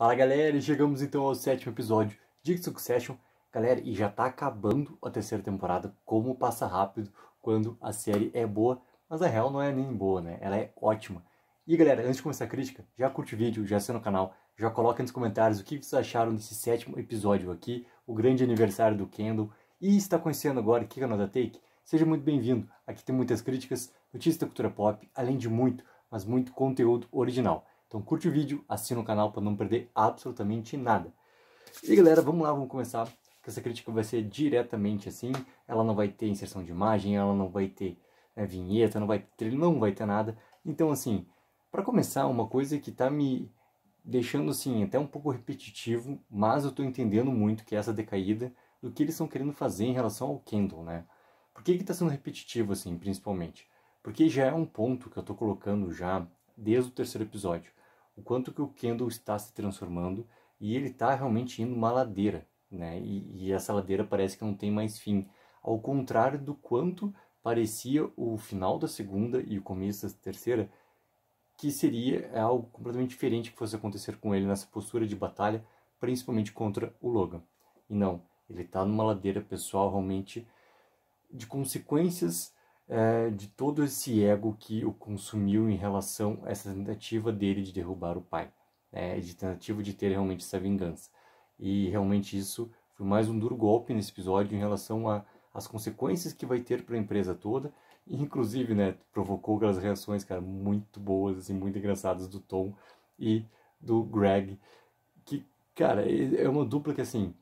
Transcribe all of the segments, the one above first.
Fala galera, chegamos então ao sétimo episódio de Succession. Galera, e já tá acabando a terceira temporada, como passa rápido quando a série é boa, mas a real não é nem boa, né? Ela é ótima. E galera, antes de começar a crítica, já curte o vídeo, já assina o canal, já coloca nos comentários o que vocês acharam desse sétimo episódio aqui, o grande aniversário do Kendall, e está conhecendo agora o que é Take, seja muito bem-vindo. Aqui tem muitas críticas, notícias da cultura pop, além de muito, mas muito conteúdo original. Então curte o vídeo, assina o canal para não perder absolutamente nada. E galera, vamos lá, vamos começar. Porque essa crítica vai ser diretamente assim. Ela não vai ter inserção de imagem, ela não vai ter né, vinheta, não vai ter, não vai ter nada. Então assim, para começar, uma coisa que tá me deixando assim até um pouco repetitivo, mas eu tô entendendo muito que é essa decaída do que eles estão querendo fazer em relação ao Kindle, né? Por que que tá sendo repetitivo assim, principalmente? Porque já é um ponto que eu tô colocando já desde o terceiro episódio o quanto que o Kendall está se transformando e ele está realmente indo uma ladeira, né? E, e, essa ladeira parece que não tem mais fim, ao contrário do quanto parecia o final da segunda e o começo da terceira, que seria algo completamente diferente que fosse acontecer com ele nessa postura de batalha, principalmente contra o Logan. E não, ele está numa ladeira pessoal realmente de consequências é, de todo esse ego que o consumiu em relação a essa tentativa dele de derrubar o pai, né? de tentativa de ter realmente essa vingança. E realmente isso foi mais um duro golpe nesse episódio em relação às consequências que vai ter para a empresa toda. E, inclusive, né, provocou aquelas reações, cara, muito boas, assim, muito engraçadas do Tom e do Greg, que, cara, é uma dupla que, assim,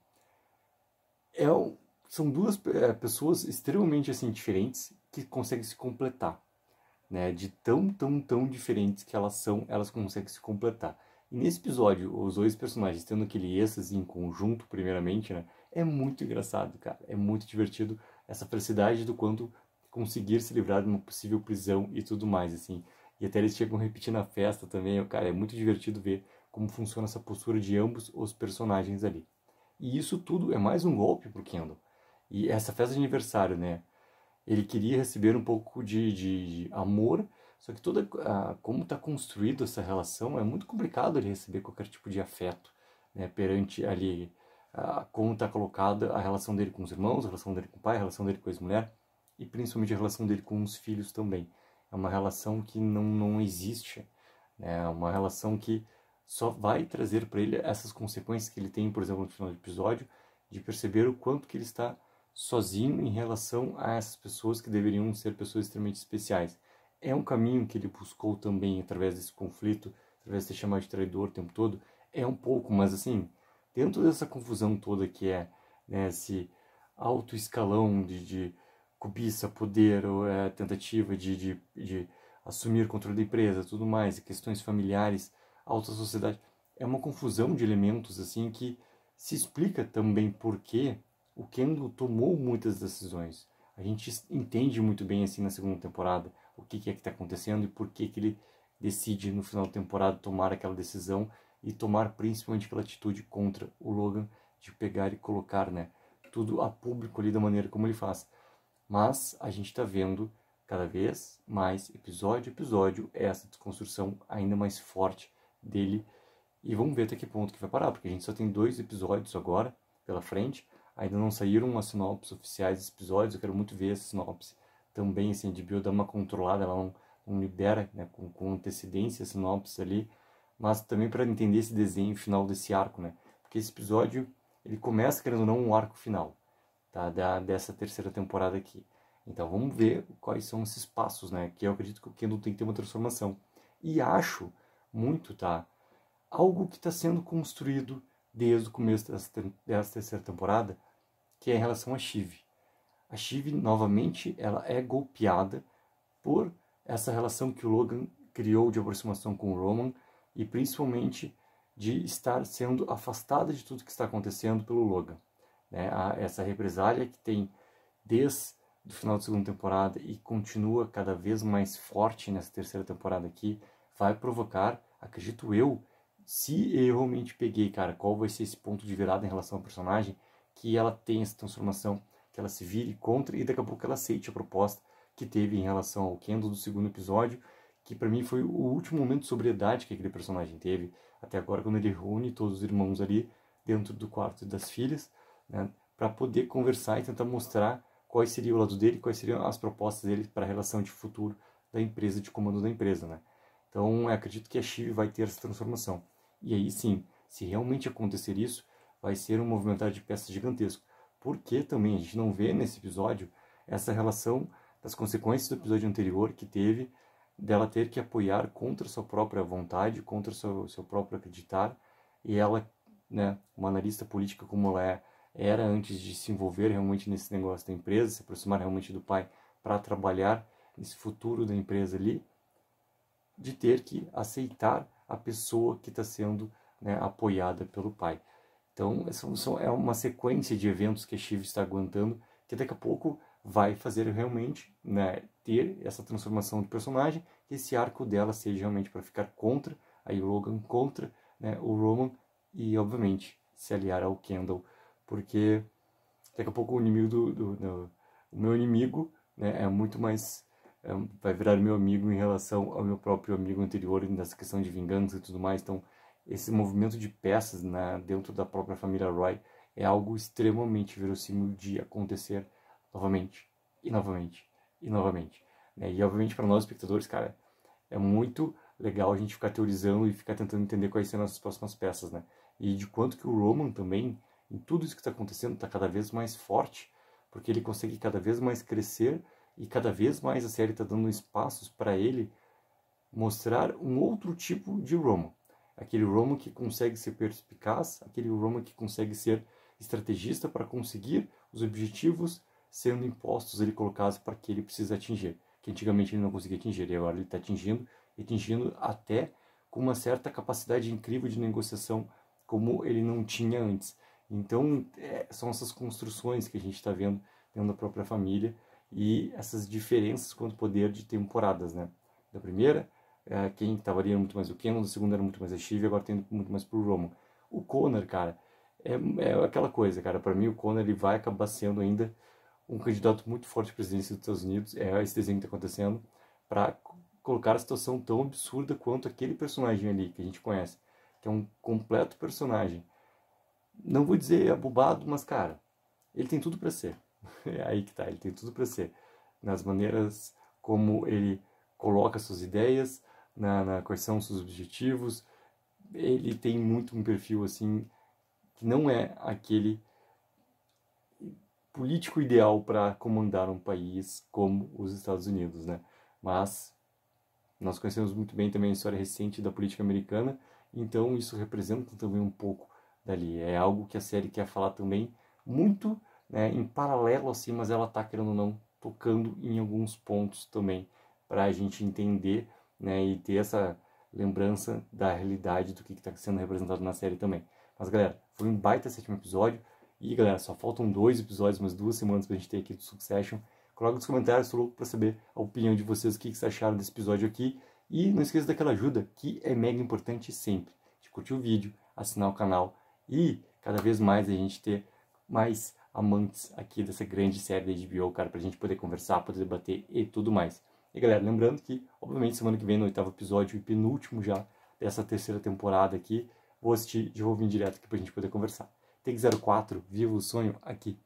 é um, são duas é, pessoas extremamente, assim, diferentes, que consegue se completar. Né? De tão, tão, tão diferentes que elas são, elas conseguem se completar. E nesse episódio, os dois personagens tendo aquele êxtase em conjunto, primeiramente, né? É muito engraçado, cara. É muito divertido essa felicidade do quanto conseguir se livrar de uma possível prisão e tudo mais, assim. E até eles chegam a repetir na festa também. Cara, é muito divertido ver como funciona essa postura de ambos os personagens ali. E isso tudo é mais um golpe pro Kendall. E essa festa de aniversário, né? Ele queria receber um pouco de, de, de amor, só que toda a, ah, como está construída essa relação é muito complicado ele receber qualquer tipo de afeto, né? Perante ali a, ah, como está colocada a relação dele com os irmãos, a relação dele com o pai, a relação dele com a ex-mulher e principalmente a relação dele com os filhos também. É uma relação que não não existe, né? É uma relação que só vai trazer para ele essas consequências que ele tem, por exemplo, no final do episódio, de perceber o quanto que ele está sozinho em relação a essas pessoas que deveriam ser pessoas extremamente especiais. É um caminho que ele buscou também através desse conflito, através de ser chamado de traidor o tempo todo. É um pouco, mas assim, dentro dessa confusão toda que é né, esse alto escalão de, de cobiça, poder, ou, é, tentativa de, de, de assumir controle da empresa, tudo mais, questões familiares, alta sociedade, é uma confusão de elementos assim que se explica também por que o Kendo tomou muitas decisões. A gente entende muito bem assim na segunda temporada o que, que é que está acontecendo e por que, que ele decide no final da temporada tomar aquela decisão e tomar principalmente aquela atitude contra o Logan de pegar e colocar né, tudo a público ali da maneira como ele faz. Mas a gente está vendo cada vez mais, episódio a episódio, essa desconstrução ainda mais forte dele. E vamos ver até que ponto que vai parar, porque a gente só tem dois episódios agora pela frente. Ainda não saíram as sinopses oficiais dos episódios, eu quero muito ver essa sinopses também, assim, de Bio dá uma controlada, ela não, não libera né, com, com antecedência as sinopse ali, mas também para entender esse desenho final desse arco, né? Porque esse episódio, ele começa, querendo ou não, um arco final, tá? Da, dessa terceira temporada aqui. Então vamos ver quais são esses passos, né? Que eu acredito que o Kendo tem que ter uma transformação. E acho muito, tá? Algo que está sendo construído desde o começo dessa, dessa terceira temporada, que é em relação a Shiv. A Shiv, novamente, ela é golpeada por essa relação que o Logan criou de aproximação com o Roman e principalmente de estar sendo afastada de tudo que está acontecendo pelo Logan. Né? essa represália que tem desde o final da segunda temporada e continua cada vez mais forte nessa terceira temporada aqui, vai provocar, acredito eu, se eu realmente peguei, cara, qual vai ser esse ponto de virada em relação ao personagem, que ela tenha essa transformação, que ela se vire contra e daqui a pouco ela aceite a proposta que teve em relação ao Kendall do segundo episódio, que para mim foi o último momento de sobriedade que aquele personagem teve até agora, quando ele reúne todos os irmãos ali dentro do quarto das filhas, né, para poder conversar e tentar mostrar quais seria o lado dele, quais seriam as propostas dele para a relação de futuro da empresa, de comando da empresa, né? Então, eu acredito que a Chive vai ter essa transformação. E aí sim, se realmente acontecer isso, vai ser um movimentar de peças gigantesco. Porque também a gente não vê nesse episódio essa relação das consequências do episódio anterior que teve dela ter que apoiar contra sua própria vontade, contra seu, seu próprio acreditar, e ela, né, uma analista política como ela é, era antes de se envolver realmente nesse negócio da empresa, se aproximar realmente do pai para trabalhar nesse futuro da empresa ali, de ter que aceitar a pessoa que está sendo né, apoiada pelo pai. Então, é uma sequência de eventos que a Shiva está aguentando, que daqui a pouco vai fazer realmente né, ter essa transformação do personagem, que esse arco dela seja realmente para ficar contra a Logan, contra né, o Roman e, obviamente, se aliar ao Kendall, porque daqui a pouco o inimigo do, do, do o meu inimigo né, é muito mais é, vai virar meu amigo em relação ao meu próprio amigo anterior nessa questão de vingança e tudo mais, então esse movimento de peças né, dentro da própria família Roy é algo extremamente verossímil de acontecer novamente e novamente e novamente. Né? E obviamente para nós espectadores, cara, é muito legal a gente ficar teorizando e ficar tentando entender quais serão as próximas peças, né? E de quanto que o Roman também, em tudo isso que está acontecendo, está cada vez mais forte, porque ele consegue cada vez mais crescer e cada vez mais a série está dando espaços para ele mostrar um outro tipo de Roman aquele Roman que consegue ser perspicaz, aquele Roman que consegue ser estrategista para conseguir os objetivos sendo impostos ele colocados para que ele precisa atingir, que antigamente ele não conseguia atingir, e agora ele está atingindo, atingindo até com uma certa capacidade incrível de negociação como ele não tinha antes. Então, é, são essas construções que a gente está vendo dentro da própria família e essas diferenças quanto poder de temporadas, né? Da primeira ah, quem estava ali era muito mais o Kenon, o segundo era muito mais a Shiv, agora tendo muito mais pro Roman. O Conor, cara, é, é aquela coisa, cara. Para mim, o Conor ele vai acabar sendo ainda um candidato muito forte à presidência dos Estados Unidos. É esse desenho que está acontecendo para colocar a situação tão absurda quanto aquele personagem ali que a gente conhece, que é um completo personagem. Não vou dizer abobado, mas cara, ele tem tudo para ser. É aí que tá, ele tem tudo para ser. Nas maneiras como ele coloca suas ideias, na, na quais são os seus objetivos. Ele tem muito um perfil assim que não é aquele político ideal para comandar um país como os Estados Unidos, né? Mas nós conhecemos muito bem também a história recente da política americana, então isso representa também um pouco dali. É algo que a série quer falar também muito né, em paralelo assim, mas ela está querendo ou não tocando em alguns pontos também para a gente entender né? E ter essa lembrança da realidade do que está sendo representado na série também. Mas galera, foi um baita sétimo episódio. E galera, só faltam dois episódios, umas duas semanas pra gente ter aqui do Succession. Coloca nos comentários, estou louco pra saber a opinião de vocês, o que, que vocês acharam desse episódio aqui. E não esqueça daquela ajuda, que é mega importante sempre. De curtir o vídeo, assinar o canal e cada vez mais a gente ter mais amantes aqui dessa grande série da HBO, cara, pra gente poder conversar, poder debater e tudo mais. E galera, lembrando que, obviamente, semana que vem, no oitavo episódio e penúltimo já dessa terceira temporada aqui, vou assistir de novo direto aqui pra gente poder conversar. Tem 04, viva o sonho aqui